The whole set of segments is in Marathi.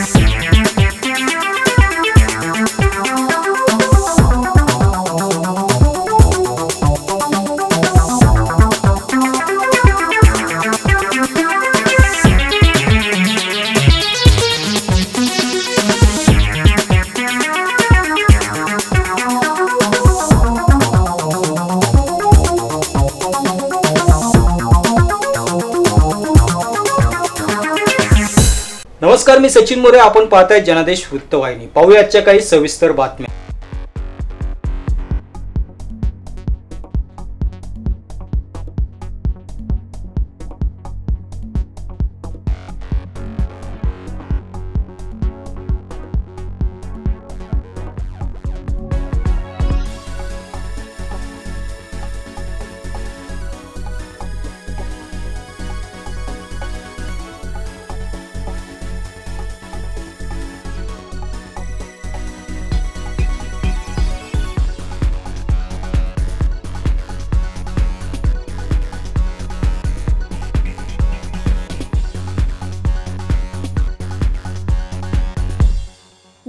Thank you. नमस्कार मी सचिन मोरे आपण पाहताय जनादेश वृत्तवाहिनी पाहूया आजच्या काही सविस्तर बातम्या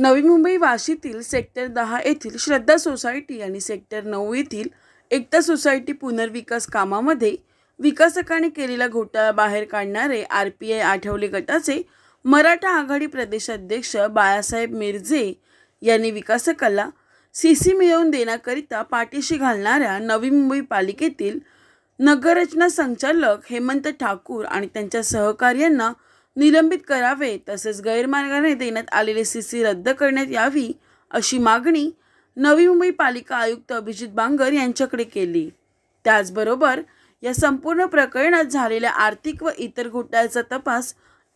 नवी मुंबई वाशीतील सेक्टर दहा येथील श्रद्धा सोसायटी आणि सेक्टर नऊ येथील एकता सोसायटी पुनर्विकास कामामध्ये विकासकाने केलेला घोटाळा बाहेर काढणारे आर पी आय आठवले गटाचे मराठा आघाडी प्रदेशाध्यक्ष बाळासाहेब मिरजे यांनी विकासकाला सी सी मिळवून देण्याकरिता पाठीशी घालणाऱ्या नवी मुंबई पालिकेतील नगररचना संचालक हेमंत ठाकूर आणि त्यांच्या सहकार्यांना निलंबित करावे तसेच गैरमार्गाने देण्यात सी सी रद्द करण्यात यावी अशी मागणी नवी मुंबई पालिका आयुक्त अभिजित बांगर यांच्याकडे केली त्याचबरोबर या संपूर्ण प्रकरणात झालेल्या आर्थिक व इतर घोटाळ्याचा तपास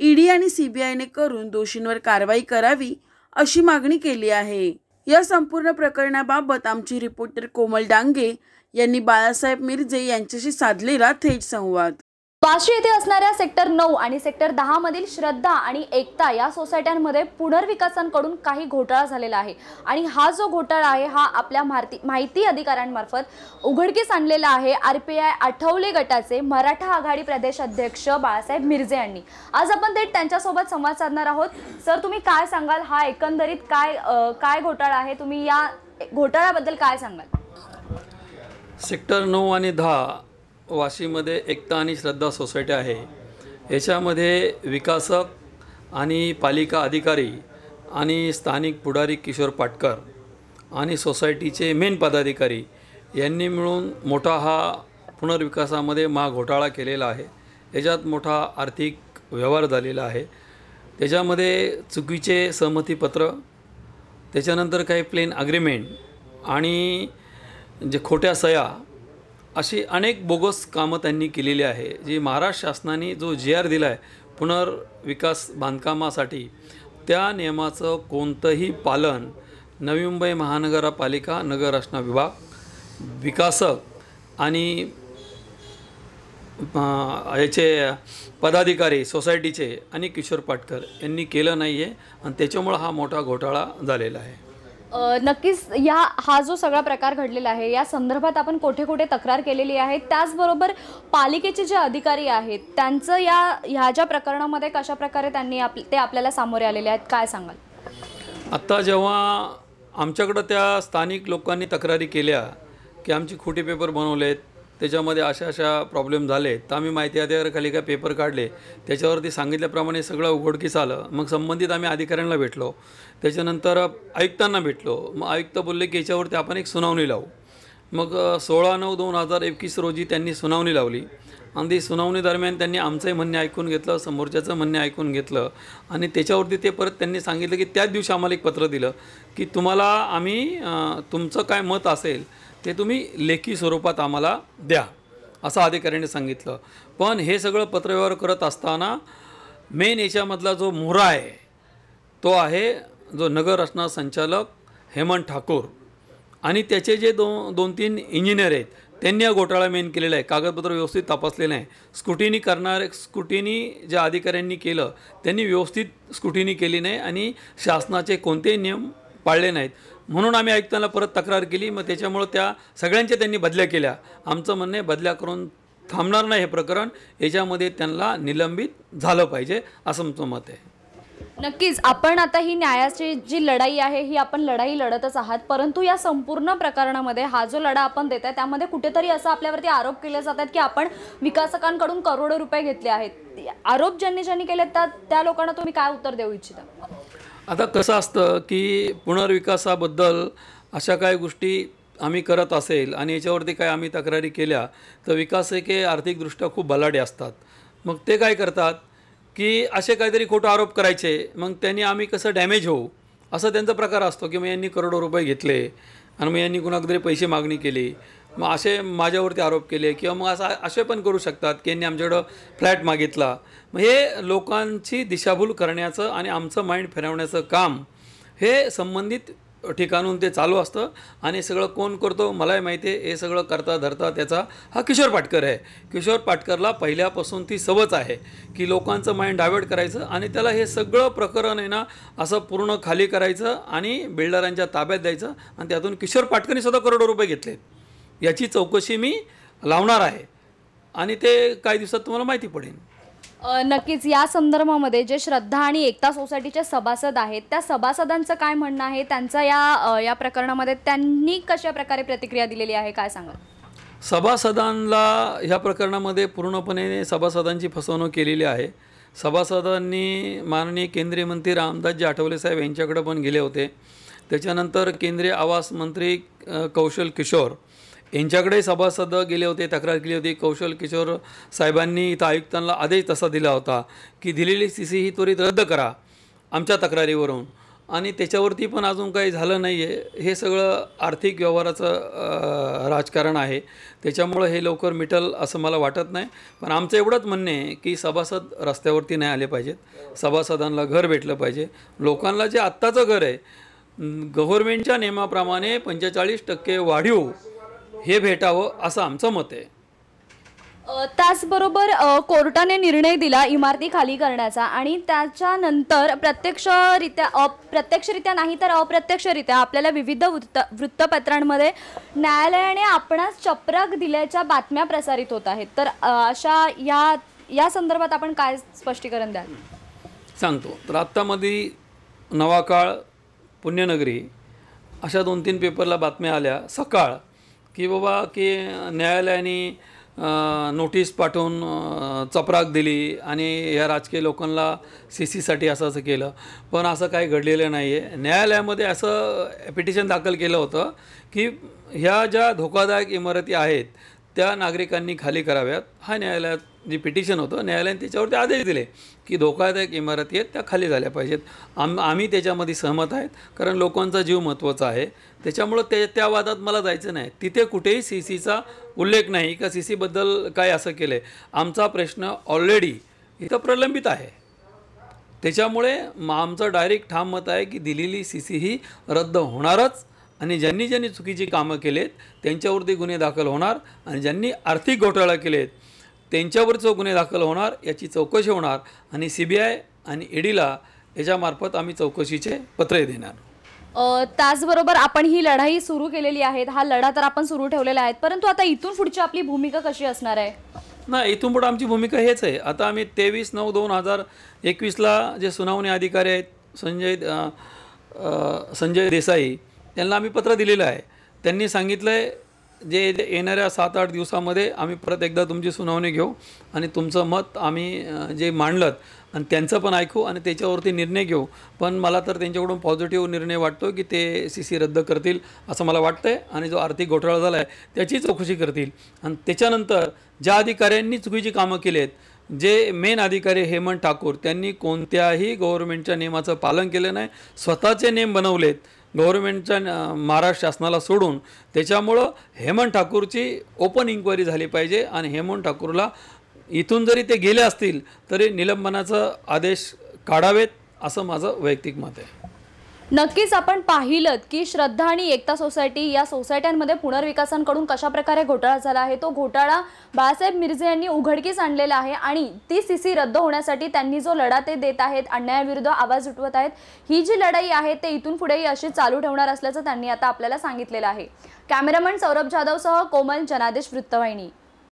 ईडी आणि सीबीआयने करून दोषींवर कारवाई करावी अशी मागणी केली आहे या संपूर्ण प्रकरणाबाबत आमची रिपोर्टर कोमल डांगे यांनी बाळासाहेब मिरजे यांच्याशी साधलेला थेट संवाद पाचशे येथे असणाऱ्या सेक्टर नऊ आणि सेक्टर दहा मधील श्रद्धा आणि एकता या सोसायट्यांमध्ये पुनर्विकासांकडून काही घोटाळा झालेला आहे आणि हा जो घोटाळा आहे हा आपल्या माहिती माहिती अधिकाऱ्यांमार्फत उघडकीस आणलेला आहे आर पी आय आठवले गटाचे मराठा आघाडी प्रदेश अध्यक्ष बाळासाहेब मिरजे यांनी आज आपण थेट त्यांच्यासोबत संवाद साधणार आहोत सर तुम्ही काय सांगाल हा एकंदरीत काय काय घोटाळा आहे तुम्ही या घोटाळ्याबद्दल काय सांगाल सेक्टर नऊ आणि दहा वाशीमध्ये एकता आणि श्रद्धा सोसायटी आहे याच्यामध्ये विकासक आणि पालिका अधिकारी आणि स्थानिक पुढारी किशोर पाटकर आणि सोसायटीचे मेन पदाधिकारी यांनी मिळून मोठा हा पुनर्विकासामध्ये महाघोटाळा केलेला आहे याच्यात मोठा आर्थिक व्यवहार झालेला आहे त्याच्यामध्ये चुकीचे सहमतीपत्र त्याच्यानंतर काही प्लेन अग्रीमेंट आणि जे खोट्या सया अशी अनेक बोगस कामं त्यांनी केलेली आहे जी महाराष्ट्र शासनाने जो जे आर दिला आहे पुनर्विकास बांधकामासाठी त्या नियमाचं कोणतंही पालन नवी मुंबई महानगरपालिका रचना विभाग विकासक आणि याचे पदाधिकारी सोसायटीचे आणि किशोर पाटकर यांनी केलं नाही आहे आणि त्याच्यामुळं हा मोठा घोटाळा झालेला आहे नक्कीच या हा जो सगळा प्रकार घडलेला आहे या संदर्भात आपण कुठे कोठे तक्रार केलेली आहे त्याचबरोबर पालिकेचे जे अधिकारी आहेत त्यांचं या ह्या ज्या प्रकरणामध्ये कशाप्रकारे त्यांनी आप ते आपल्याला सामोरे आलेले आहेत काय सांगाल आत्ता जेव्हा आमच्याकडं त्या स्थानिक लोकांनी तक्रारी केल्या की आमची खोटे पेपर बनवले आहेत त्याच्यामध्ये अशा अशा प्रॉब्लेम झाले तर आम्ही माहिती खाली काय पेपर काढले त्याच्यावरती सांगितल्याप्रमाणे सगळं उघडकीस आलं मग संबंधित आम्ही अधिकाऱ्यांना भेटलो त्याच्यानंतर आयुक्तांना भेटलो मग आयुक्त बोलले की याच्यावरती आपण एक सुनावणी लावू मग सोळा नऊ दोन हजार एकवीस रोजी त्यांनी सुनावणी लावली आणि सुनावणी दरम्यान त्यांनी आमचंही म्हणणे ऐकून घेतलं समोरच्याचं म्हणणे ऐकून घेतलं आणि त्याच्यावरती ते परत त्यांनी सांगितलं की त्याच दिवशी आम्हाला एक पत्र दिलं की तुम्हाला आम्ही तुमचं काय मत असेल ते तुम्ही लेखी स्वरूपात आम्हाला द्या असं अधिकाऱ्याने सांगितलं पण हे सगळं पत्रव्यवहार करत असताना मेन याच्यामधला जो मोहरा आहे तो आहे जो नगर रचना संचालक हेमंत ठाकूर आणि त्याचे जे दो दोन तीन इंजिनियर आहेत त्यांनी हा घोटाळा मेन केलेला आहे कागदपत्र व्यवस्थित तपासले नाही स्कुटीनी करणारे स्कुटीनी ज्या अधिकाऱ्यांनी केलं त्यांनी व्यवस्थित स्कुटीनी केली नाही आणि शासनाचे कोणतेही नियम पाळले नाहीत म्हणून आम्ही आयुक्तांना परत तक्रार केली मग त्याच्यामुळं त्या सगळ्यांच्या त्यांनी बदल्या केल्या आमचं म्हणणं आहे बदल्या करून थांबणार नाही हे प्रकरण याच्यामध्ये त्यांना निलंबित झालं पाहिजे असं आमचं मत आहे नक्कीच आपण आता ही न्यायाची जी लढाई आहे ही आपण लढाई लढतच आहात परंतु या संपूर्ण प्रकरणामध्ये हा जो लढा आपण देत आहे त्यामध्ये कुठेतरी असं आपल्यावरती आरोप केले जातात की आपण विकासकांकडून करोडो रुपये घेतले आहेत आरोप ज्यांनी ज्यांनी केले त्या त्या लोकांना तुम्ही काय उत्तर देऊ इच्छिता आता कसं असतं की पुनर्विकासाबद्दल अशा काही गोष्टी आम्ही करत असेल आणि याच्यावरती काय आम्ही तक्रारी केल्या तर विकास हे आर्थिकदृष्ट्या खूप बलाढे असतात मग ते काय करतात की असे काहीतरी खोटं आरोप करायचे मग त्यांनी आम्ही कसं डॅमेज होऊ असा त्यांचा प्रकार असतो की मग यांनी करोडो रुपये घेतले आणि मग यांनी कुणाकडे पैसे मागणी केली मग असे माझ्यावरती आरोप केले किंवा मग असं असे पण करू शकतात की यांनी आमच्याकडं फ्लॅट मागितला मग हे लोकांची दिशाभूल करण्याचं आणि आमचं माइंड फिरवण्याचं काम हे संबंधित ठिकाणून ते चालू असतं आणि सगळं कोण करतो मलाही माहिती आहे हे सगळं करता धरता त्याचा हा किशोर पाटकर आहे किशोर पाटकरला पहिल्यापासून ती सवच आहे की लोकांचं माइंड डायवर्ट करायचं आणि त्याला हे सगळं प्रकरण आहे ना असं पूर्ण खाली करायचं आणि बिल्डरांच्या ताब्यात द्यायचं आणि त्यातून किशोर पाटकरने सुद्धा करोडो रुपये घेतले याची चौकशी मी लावणार आहे आणि ते काही दिवसात तुम्हाला माहिती पडेल नक्कीच या संदर्भामध्ये जे श्रद्धा आणि एकता सोसायटीचे सभासद आहेत त्या सभासदांचं काय म्हणणं आहे त्यांचा या या प्रकरणामध्ये त्यांनी कशा प्रकारे प्रतिक्रिया दिलेली आहे काय सांगा सभासदांना ह्या प्रकरणामध्ये पूर्णपणे सभासदांची फसवणूक केलेली आहे सभासदांनी माननीय केंद्रीय मंत्री रामदासजी आठवले साहेब यांच्याकडे पण गेले होते त्याच्यानंतर केंद्रीय आवास मंत्री कौशल किशोर यांच्याकडे सभासद गेले होते तक्रार केली होती कौशल किशोर साहेबांनी इथं आयुक्तांना आदेश तसा दिला होता की दिलेली सी सी ही त्वरित रद्द करा आमच्या तक्रारीवरून आणि त्याच्यावरती पण अजून काही झालं नाही आहे हे सगळं आर्थिक व्यवहाराचं राजकारण आहे त्याच्यामुळं हे लवकर मिटल असं मला वाटत नाही पण आमचं एवढंच म्हणणे आहे की सभासद रस्त्यावरती नाही आले पाहिजेत सभासदांना घर भेटलं पाहिजे लोकांना जे आत्ताचं घर आहे गव्हर्मेंटच्या नियमाप्रमाणे पंचेचाळीस टक्के वाढीव हे भेटावं असं आमचं मत आहे त्याचबरोबर कोर्टाने निर्णय दिला इमारती खाली करण्याचा आणि त्याच्यानंतर प्रत्यक्षरित्या अप प्रत्यक्षरित्या नाही तर अप्रत्यक्षरित्या आपल्याला विविध वृत्त वृत्तपत्रांमध्ये न्यायालयाने आपणास चपराक दिल्याच्या बातम्या प्रसारित होत आहेत तर अशा या या संदर्भात आपण काय स्पष्टीकरण द्याल सांगतो तर आत्तामध्ये नवाकाळ पुण्यनगरी अशा दोन तीन पेपरला बातम्या आल्या सकाळ की बाबा की न्यायालयाने नोटीस पाठवून चपराक दिली आणि या राजकीय लोकांना सी सीसाठी असं असं केलं पण असं काही घडलेलं नाही आहे न्यायालयामध्ये असं पिटिशन दाखल केलं होतं की ह्या ज्या धोकादायक इमारती आहेत त्या नागरिकांनी खाली कराव्यात हा न्यायालयात जे पिटिशन होतं न्यायालयाने त्याच्यावरती आदेश दिले की धोकादायक इमारती आहेत त्या खाली झाल्या पाहिजेत आम आम्ही त्याच्यामध्ये सहमत आहेत कारण लोकांचा जीव महत्त्वाचा आहे त्याच्यामुळं ते त्या वादात मला जायचं नाही तिथे कुठेही सी सीचा उल्लेख नाही का सी सीबद्दल काय असं केलं आहे आमचा प्रश्न ऑलरेडी इथं प्रलंबित आहे त्याच्यामुळे आमचं डायरेक्ट ठाम मत आहे की दिलेली सी सी ही रद्द होणारच आणि ज्यांनी ज्यांनी चुकीची कामं केलेत त्यांच्यावरती गुन्हे दाखल होणार आणि ज्यांनी आर्थिक घोटाळा केलेत त्यांच्यावरचं गुन्हे दाखल होणार याची चौकशी होणार आणि सी बी आय आणि ईडीला याच्यामार्फत आम्ही चौकशीचे पत्रे देणार त्याचबरोबर आपण ही लढाई सुरू केलेली आहे हा लढा तर आपण सुरू ठेवलेला आहे परंतु आता इथून पुढची आपली भूमिका कशी असणार आहे नाही इथून पुढे आमची भूमिका हेच आहे आता आम्ही तेवीस नऊ दोन हजार एकवीसला जे सुनावणी अधिकारी आहेत संजय संजय देसाई त्यांना आम्ही पत्र दिलेलं आहे त्यांनी सांगितलं आहे जे येणाऱ्या सात आठ दिवसामध्ये आम्ही परत एकदा तुमची सुनावणी घेऊ आणि तुमचं मत आम्ही जे मांडलं आणि त्यांचं पण ऐकू आणि त्याच्यावरती निर्णय घेऊ पण मला तर त्यांच्याकडून पॉझिटिव्ह निर्णय वाटतो की ते सी सी रद्द करतील असं मला वाटतं आहे आणि जो आर्थिक घोटाळा झाला आहे त्याची चौकशी करतील आणि त्याच्यानंतर ज्या अधिकाऱ्यांनी चुकीची कामं केली आहेत जे मेन अधिकारी हेमंत ठाकूर त्यांनी कोणत्याही गव्हर्नमेंटच्या नियमाचं पालन केलं नाही स्वतःचे नियम बनवलेत गव्हर्नमेंटच्या महाराष्ट्र शासनाला सोडून त्याच्यामुळं हेमंत ठाकूरची ओपन इन्क्वायरी झाली पाहिजे आणि हेमंत ठाकूरला इथून जरी ते गेले असतील तरी निलंबनाचा आदेश काढावेत असं माझं वैयक्तिक मत आहे नक्कीच आपण पाहिलं की श्रद्धा आणि एकता सोसायटी या सोसायट्यांमध्ये पुनर्विकासांकडून कशाप्रकारे घोटाळा झाला आहे तो घोटाळा बाळासाहेब मिर्झे यांनी उघडकीस आणलेला आहे आणि ती सी सी रद्द होण्यासाठी त्यांनी जो लढा ते देत आहेत अन्यायाविरुद्ध आवाज उठवत आहेत ही जी लढाई आहे ते इथून पुढेही अशी चालू ठेवणार असल्याचं त्यांनी आता आपल्याला सांगितलेलं आहे कॅमेरामन सौरभ जाधवसह कोमल जनादेश वृत्तवाहिनी